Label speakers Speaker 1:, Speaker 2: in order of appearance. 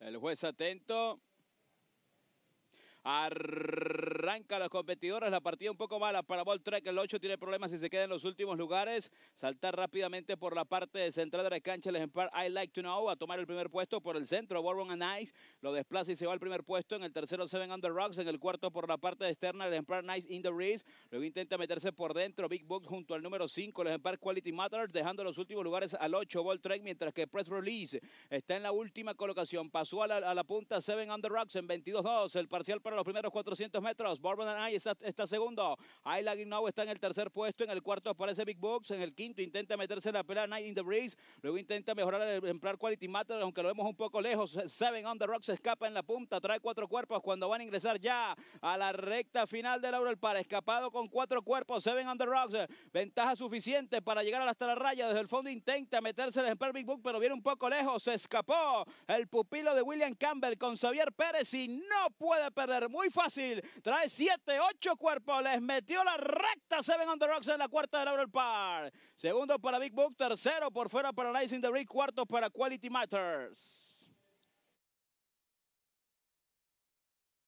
Speaker 1: El juez atento. Arr Arranca los competidores, la partida un poco mala para Ball El 8 tiene problemas y se queda en los últimos lugares. Saltar rápidamente por la parte central de la cancha el ejemplar I Like to Know a tomar el primer puesto por el centro. Warren and Ice lo desplaza y se va al primer puesto. En el tercero, Seven Under Rocks. En el cuarto, por la parte externa, el ejemplar Nice in the Race. Luego intenta meterse por dentro. Big Book junto al número 5, el ejemplar Quality Matters, dejando los últimos lugares al 8. Voltrek, mientras que Press Release está en la última colocación. Pasó a la, punta Seven Under Rocks en 22-2. El parcial para los primeros 400 metros. Bourbon está, segundo. Ayla Now está en el tercer puesto. En el cuarto aparece Big Box. En el quinto intenta meterse en la pelea Night in the Breeze. Luego intenta mejorar el ejemplar Quality Matter, aunque lo vemos un poco lejos. Seven on the Rocks escapa en la punta. Trae cuatro cuerpos cuando van a ingresar ya a la recta final de Laurel para Escapado con cuatro cuerpos. Seven on the Rocks. Ventaja suficiente para llegar hasta la raya. Desde el fondo intenta meterse el ejemplar Big Book, pero viene un poco lejos. Se escapó el pupilo de William Campbell con Xavier Pérez y no puede perder. Muy fácil. Trae siete, 7, 8 cuerpos. Les metió la recta Seven on the Rocks en la cuarta de Laurel Park. Segundo para Big Book. Tercero por fuera para Nice in the Rig, Cuarto para Quality Matters.